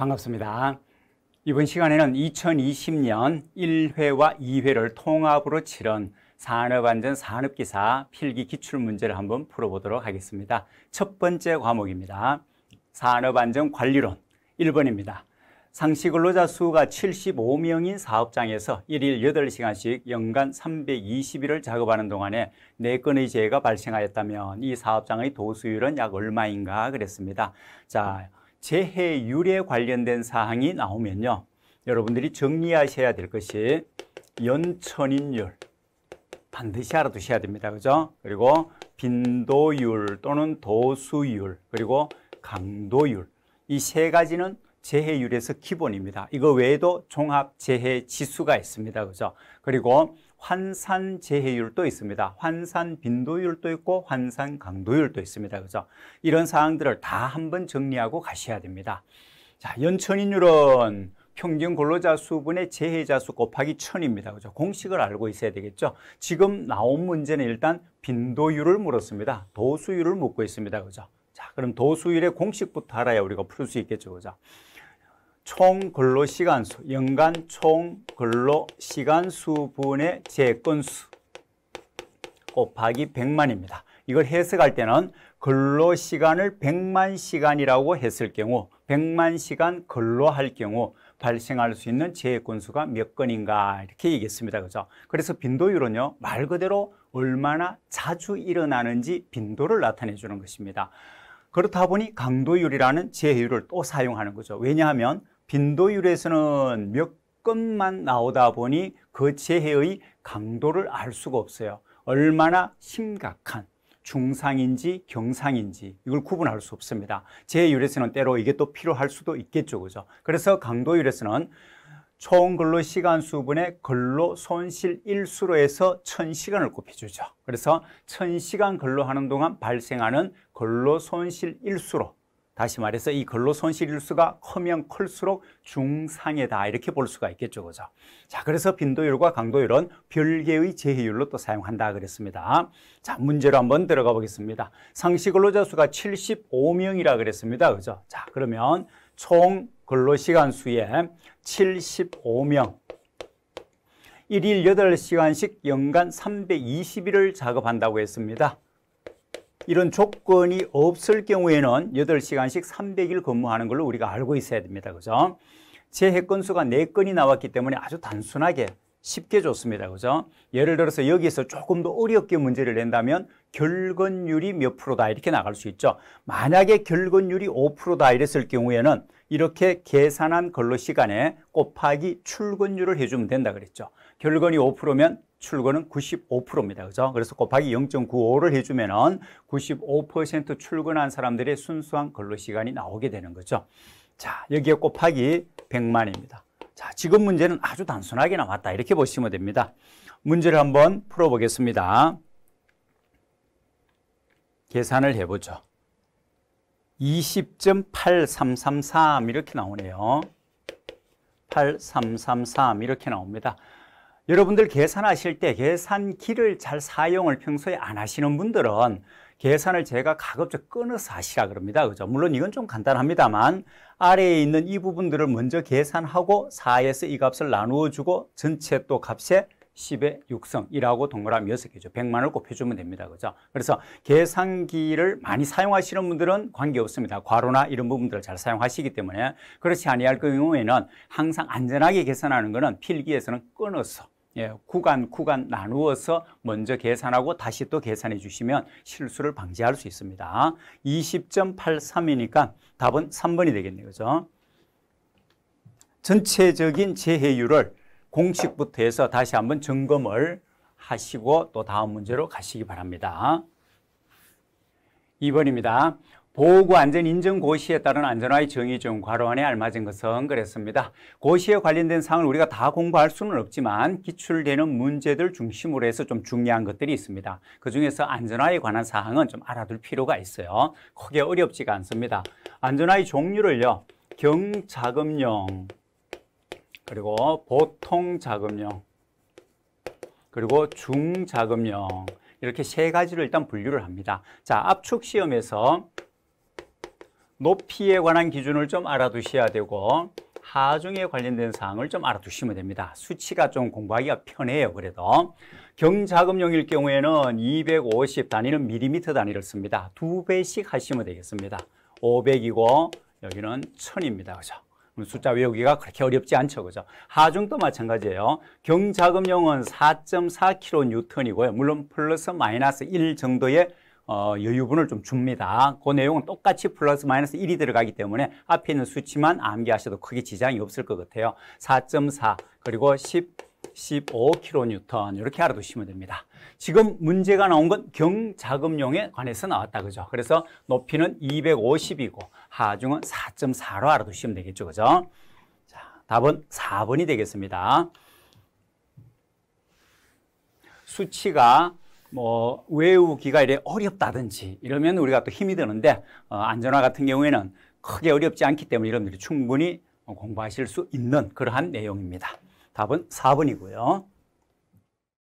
반갑습니다. 이번 시간에는 2020년 1회와 2회를 통합으로 치른 산업안전 산업기사 필기 기출문제를 한번 풀어보도록 하겠습니다. 첫 번째 과목입니다. 산업안전관리론 1번입니다. 상시 근로자 수가 75명인 사업장에서 1일 8시간씩 연간 320일을 작업하는 동안에 4건의 재해가 발생하였다면 이 사업장의 도수율은 약 얼마인가 그랬습니다. 자, 재해율에 관련된 사항이 나오면요. 여러분들이 정리하셔야 될 것이 연천인율 반드시 알아두셔야 됩니다. 그죠? 그리고 빈도율 또는 도수율 그리고 강도율 이 세 가지는 재해율에서 기본입니다. 이거 외에도 종합 재해 지수가 있습니다. 그죠? 그리고 환산 재해율도 있습니다. 환산 빈도율도 있고 환산 강도율도 있습니다. 그죠? 이런 사항들을 다 한번 정리하고 가셔야 됩니다. 자, 연천인율은 평균 근로자 수분의 재해자 수 곱하기 천입니다 그죠? 공식을 알고 있어야 되겠죠? 지금 나온 문제는 일단 빈도율을 물었습니다. 도수율을 묻고 있습니다. 그죠? 자, 그럼 도수율의 공식부터 알아야 우리가 풀 수 있겠죠. 그죠? 총 근로 시간 수, 연간 총 근로 시간 수분의 제건수 곱하기 100만입니다. 이걸 해석할 때는 근로 시간을 100만 시간이라고 했을 경우 100만 시간 근로할 경우 발생할 수 있는 재해 건수가 몇 건인가 이렇게 얘기했습니다. 그죠? 그래서 빈도율은요, 말 그대로 얼마나 자주 일어나는지 빈도를 나타내 주는 것입니다. 그렇다 보니 강도율이라는 재해율을 또 사용하는 거죠. 왜냐하면 빈도율에서는 몇 건만 나오다 보니 그 재해의 강도를 알 수가 없어요. 얼마나 심각한 중상인지 경상인지 이걸 구분할 수 없습니다. 재해율에서는 때로 이게 또 필요할 수도 있겠죠. 그죠? 그래서 강도율에서는 총 근로 시간 수분의 근로 손실 일수로 해서 천시간을 곱해주죠. 그래서 천시간 근로하는 동안 발생하는 근로 손실 일수로 다시 말해서 이 근로 손실일수가 커면 클수록 중상해다 이렇게 볼 수가 있겠죠. 그죠? 자, 그래서 빈도율과 강도율은 별개의 제해율로 또 사용한다 그랬습니다. 자, 문제로 한번 들어가 보겠습니다. 상시 근로자 수가 75명이라 그랬습니다. 그죠? 자, 그러면 총 근로 시간 수에 75명 일일 8시간씩 연간 320일을 작업한다고 했습니다. 이런 조건이 없을 경우에는 8시간씩 300일 근무하는 걸로 우리가 알고 있어야 됩니다. 그죠? 재해 건수가 4건이 나왔기 때문에 아주 단순하게 쉽게 좋습니다 그죠? 예를 들어서 여기에서 조금 더 어렵게 문제를 낸다면 결건율이 몇 프로다 이렇게 나갈 수 있죠. 만약에 결건율이 5%다 이랬을 경우에는 이렇게 계산한 근로 시간에 곱하기 출근율을 해주면 된다 그랬죠. 결근이 5%면 출근은 95%입니다. 그죠? 그래서 곱하기 0.95를 해주면 9 5 출근한 사람들의 순수한 근로시간이 나오게 되는 거죠. 자, 여기에 곱하기 100만입니다. 자, 지금 문제는 아주 단순하게 나왔다. 이렇게 보시면 됩니다. 문제를 한번 풀어보겠습니다. 계산을 해보죠. 20.8333 이렇게 나오네요. 8333 이렇게 나옵니다. 여러분들 계산하실 때 계산기를 잘 사용을 평소에 안 하시는 분들은 계산을 제가 가급적 끊어서 하시라 그럽니다. 그죠? 물론 이건 좀 간단합니다만 아래에 있는 이 부분들을 먼저 계산하고 4에서 이 값을 나누어 주고 전체 또 값에 10의 6성이라고 동그라미 6개죠. 100만을 곱해주면 됩니다. 그죠? 그래서 계산기를 많이 사용하시는 분들은 관계없습니다. 과로나 이런 부분들을 잘 사용하시기 때문에 그렇지 아니할 경우에는 항상 안전하게 계산하는 것은 필기에서는 끊어서 예, 구간 구간 나누어서 먼저 계산하고 다시 또 계산해 주시면 실수를 방지할 수 있습니다. 20.83이니까 답은 3번이 되겠네요. 그죠? 전체적인 재해율을 공식부터 해서 다시 한번 점검을 하시고 또 다음 문제로 가시기 바랍니다. 2번입니다. 보호구 안전 인증 고시에 따른 안전화의 정의 중 괄호 안에 알맞은 것은 그랬습니다. 고시에 관련된 사항을 우리가 다 공부할 수는 없지만 기출되는 문제들 중심으로 해서 좀 중요한 것들이 있습니다. 그 중에서 안전화에 관한 사항은 좀 알아둘 필요가 있어요. 크게 어렵지가 않습니다. 안전화의 종류를요. 경자금용, 그리고 보통 자금형 그리고 중자금형 이렇게 세 가지로 일단 분류를 합니다. 자, 압축 시험에서 높이에 관한 기준을 좀 알아두셔야 되고 하중에 관련된 사항을 좀 알아두시면 됩니다. 수치가 좀 공부하기가 편해요. 그래도 경자금용일 경우에는 250 단위는 밀리미터 단위를 씁니다. 두 배씩 하시면 되겠습니다. 500이고 여기는 1000입니다. 그죠? 숫자 외우기가 그렇게 어렵지 않죠. 그죠? 하중도 마찬가지예요. 경자금용은 4.4kN이고요. 물론 플러스 마이너스 1 정도의 어, 여유분을 좀 줍니다. 그 내용은 똑같이 플러스 마이너스 1이 들어가기 때문에 앞에 있는 수치만 암기하셔도 크게 지장이 없을 것 같아요. 4.4 그리고 10 15kN 이렇게 알아두시면 됩니다. 지금 문제가 나온 건 경자금용에 관해서 나왔다 그죠? 그래서 높이는 250이고 하중은 4.4로 알아두시면 되겠죠. 그죠? 자, 답은 4번이 되겠습니다. 수치가 뭐 외우기가 이래 어렵다든지 이러면 우리가 또 힘이 드는데 어, 안전화 같은 경우에는 크게 어렵지 않기 때문에 여러분들이 충분히 공부하실 수 있는 그러한 내용입니다. 답은 4번이고요.